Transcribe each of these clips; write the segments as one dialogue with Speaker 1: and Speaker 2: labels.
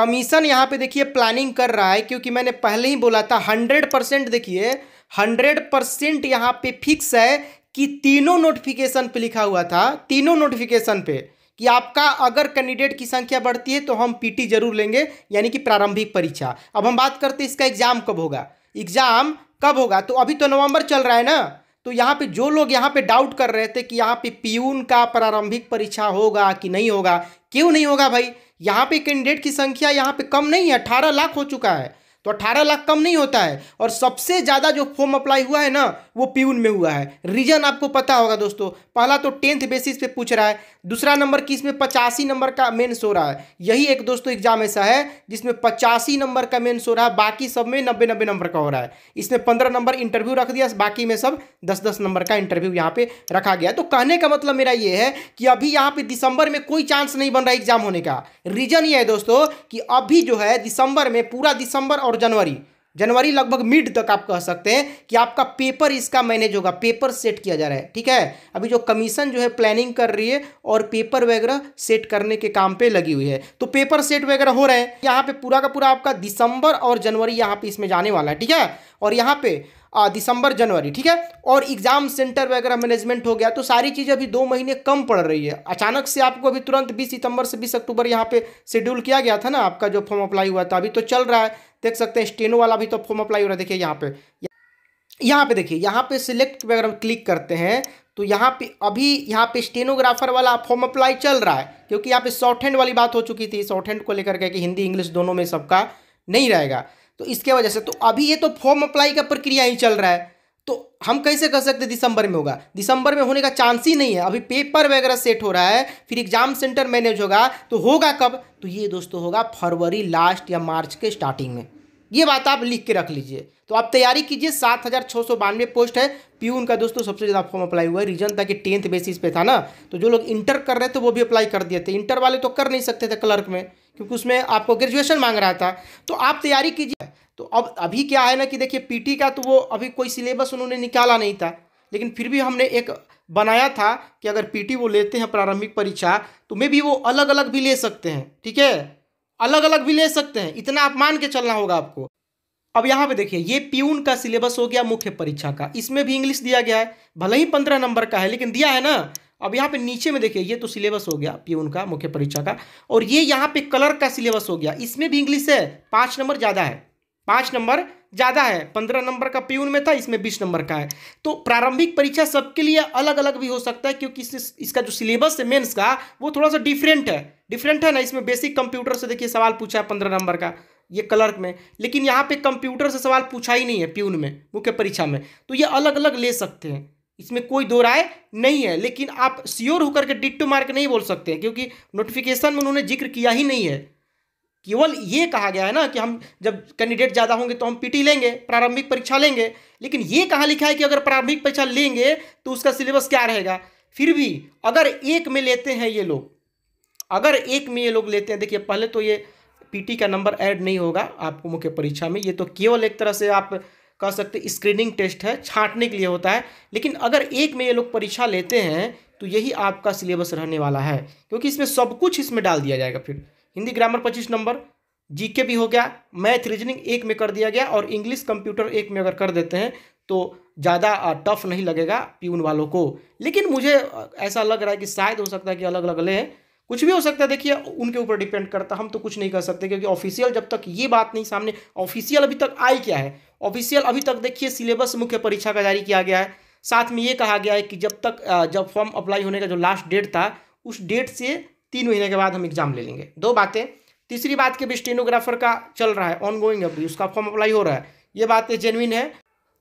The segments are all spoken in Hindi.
Speaker 1: कमीशन यहाँ पे देखिए प्लानिंग कर रहा है क्योंकि मैंने पहले ही बोला था हंड्रेड परसेंट देखिए हंड्रेड परसेंट यहाँ पे फिक्स है कि तीनों नोटिफिकेशन पे लिखा हुआ था तीनों नोटिफिकेशन पे कि आपका अगर कैंडिडेट की संख्या बढ़ती है तो हम पीटी जरूर लेंगे यानी कि प्रारंभिक परीक्षा अब हम बात करते हैं इसका एग्जाम कब होगा एग्जाम कब होगा तो अभी तो नवंबर चल रहा है ना तो यहाँ पे जो लोग यहाँ पे डाउट कर रहे थे कि यहाँ पे पीयून का प्रारंभिक परीक्षा होगा कि नहीं होगा क्यों नहीं होगा भाई यहाँ पे कैंडिडेट की संख्या यहाँ पे कम नहीं है अठारह लाख हो चुका है तो अट्ठारह लाख कम नहीं होता है और सबसे ज़्यादा जो फॉर्म अप्लाई हुआ है ना वो प्यून में हुआ है रीजन आपको पता होगा दोस्तों पहला तो टेंथ बेसिस पे पूछ रहा है दूसरा नंबर किस इसमें पचासी नंबर का मेन्स हो रहा है यही एक दोस्तों एग्जाम ऐसा है जिसमें पचासी नंबर का मेन्स हो रहा है बाकी सब में नब्बे नब्बे नंबर का हो रहा है इसमें पंद्रह नंबर इंटरव्यू रख दिया बाकी में सब दस दस नंबर का इंटरव्यू यहाँ पे रखा गया तो कहने का मतलब मेरा ये है कि अभी यहाँ पे दिसंबर में कोई चांस नहीं बन रहा एग्जाम होने का रीजन ये है दोस्तों कि अभी जो है दिसंबर में पूरा दिसंबर और और जनवरी जनवरी लगभग मिड तक आप कह सकते हैं कि आपका पेपर इसका मैनेज होगा पेपर सेट किया जा रहा है ठीक है अभी जो कमीशन जो है प्लानिंग कर रही है और पेपर वगैरह सेट करने के काम पे लगी हुई है तो पेपर सेट वगैरह हो रहे हैं यहाँ पे पूरा का पूरा आपका दिसंबर और जनवरी यहाँ पे इसमें जाने वाला है ठीक है और यहाँ पे दिसंबर जनवरी ठीक है और एग्ज़ाम सेंटर वगैरह मैनेजमेंट हो गया तो सारी चीजें अभी दो महीने कम पड़ रही है अचानक से आपको अभी तुरंत बीस सितंबर से बीस अक्टूबर यहाँ पे शेड्यूल किया गया था ना आपका जो फॉर्म अप्लाई हुआ था अभी तो चल रहा है देख सकते हैं स्टेनो वाला भी तो फॉर्म अप्लाई हो रहा है देखिए यहाँ पे यहाँ पे देखिए यहाँ पे सिलेक्ट वगैरह क्लिक करते हैं तो यहाँ पे अभी यहाँ पे स्टेनोग्राफर वाला फॉर्म अप्लाई चल रहा है क्योंकि यहाँ पे शॉर्ट हैंड वाली बात हो चुकी थी शॉर्ट हैंड को लेकर के कि हिंदी इंग्लिश दोनों में सबका नहीं रहेगा तो इसके वजह से तो अभी ये तो फॉर्म अप्लाई का प्रक्रिया ही चल रहा है तो हम कैसे कह सकते दिसंबर में होगा दिसंबर में होने का चांस ही नहीं है अभी पेपर वगैरह सेट हो रहा है फिर एग्जाम सेंटर मैनेज होगा तो होगा कब तो ये दोस्तों होगा फरवरी लास्ट या मार्च के स्टार्टिंग में ये बात आप लिख के रख लीजिए तो आप तैयारी कीजिए सात हज़ार छः सौ बानवे पोस्ट है पी का दोस्तों सबसे ज़्यादा फॉर्म अप्लाई हुआ है रीजन था कि टेंथ बेसिस पे था ना तो जो लोग इंटर कर रहे थे वो भी अप्लाई कर दिए थे इंटर वाले तो कर नहीं सकते थे क्लर्क में क्योंकि उसमें आपको ग्रेजुएशन मांग रहा था तो आप तैयारी कीजिए तो अब अभी क्या है ना कि देखिए पीटी का तो वो अभी कोई सिलेबस उन्होंने निकाला नहीं था लेकिन फिर भी हमने एक बनाया था कि अगर पीटी वो लेते हैं प्रारंभिक परीक्षा तो मे भी वो अलग अलग भी ले सकते हैं ठीक है अलग अलग भी ले सकते हैं इतना आप मान के चलना होगा आपको अब यहाँ पे देखिए ये प्यून का सिलेबस हो गया मुख्य परीक्षा का इसमें भी इंग्लिश दिया गया है भले ही पंद्रह नंबर का है लेकिन दिया है ना अब यहाँ पे नीचे में देखिए ये तो सिलेबस हो गया पी उनका मुख्य परीक्षा का और ये यहाँ पे कलर का सिलेबस हो गया इसमें भी इंग्लिश है पाँच नंबर ज़्यादा है पाँच नंबर ज़्यादा है पंद्रह नंबर का पीयून में था इसमें बीस नंबर का है तो प्रारंभिक परीक्षा सबके लिए अलग अलग भी हो सकता है क्योंकि इस, इसका जो सिलेबस है मेन्स का वो थोड़ा सा डिफरेंट है डिफरेंट है ना इसमें बेसिक कंप्यूटर से देखिए सवाल पूछा है पंद्रह नंबर का ये क्लर्क में लेकिन यहाँ पे कंप्यूटर से सवाल पूछा ही नहीं है पीयून में मुख्य परीक्षा में तो ये अलग अलग ले सकते हैं इसमें कोई दो राय नहीं है लेकिन आप श्योर होकर के डिट्टो मार के नहीं बोल सकते हैं क्योंकि नोटिफिकेशन में उन्होंने जिक्र किया ही नहीं है केवल ये कहा गया है ना कि हम जब कैंडिडेट ज़्यादा होंगे तो हम पीटी लेंगे प्रारंभिक परीक्षा लेंगे लेकिन ये कहाँ लिखा है कि अगर प्रारंभिक परीक्षा लेंगे तो उसका सिलेबस क्या रहेगा फिर भी अगर एक में लेते हैं ये लोग अगर एक में ये लोग लेते हैं देखिए पहले तो ये पीटी का नंबर ऐड नहीं होगा आपको मुख्य परीक्षा में ये तो केवल एक तरह से आप कह सकते स्क्रीनिंग टेस्ट है छांटने के लिए होता है लेकिन अगर एक में ये लोग परीक्षा लेते हैं तो यही आपका सिलेबस रहने वाला है क्योंकि इसमें सब कुछ इसमें डाल दिया जाएगा फिर हिंदी ग्रामर पच्चीस नंबर जीके भी हो गया मैथ रीजनिंग एक में कर दिया गया और इंग्लिश कंप्यूटर एक में अगर कर देते हैं तो ज़्यादा टफ नहीं लगेगा प्यून वालों को लेकिन मुझे ऐसा लग रहा है कि शायद हो सकता है कि अलग अलग लें कुछ भी हो सकता है देखिए उनके ऊपर डिपेंड करता हम तो कुछ नहीं कर सकते क्योंकि ऑफिशियल जब तक ये बात नहीं सामने ऑफिशियल अभी तक आई क्या है ऑफिशियल अभी तक देखिए सिलेबस मुख्य परीक्षा का जारी किया गया है साथ में ये कहा गया है कि जब तक जब फॉर्म अप्लाई होने का जो लास्ट डेट था उस डेट से तीन महीने के बाद हम एग्जाम ले लेंगे दो बातें तीसरी बात कि स्टेनोग्राफर का चल रहा है ऑनगोइंग अभी उसका फॉर्म अप्लाई हो रहा है ये बातें जेनविन है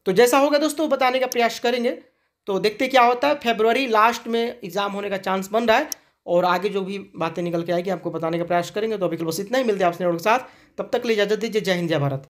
Speaker 1: तो जैसा होगा दोस्तों बताने का प्रयास करेंगे तो देखते क्या होता है फेबरवरी लास्ट में एग्जाम होने का चांस बन रहा है और आगे जो भी बातें निकल के आएगी आपको बताने का प्रयास करेंगे तो अभी बस इतना ही मिलते हैं आपसे के साथ तब तक ले इजाजत दीजिए जय हिंद जय भारत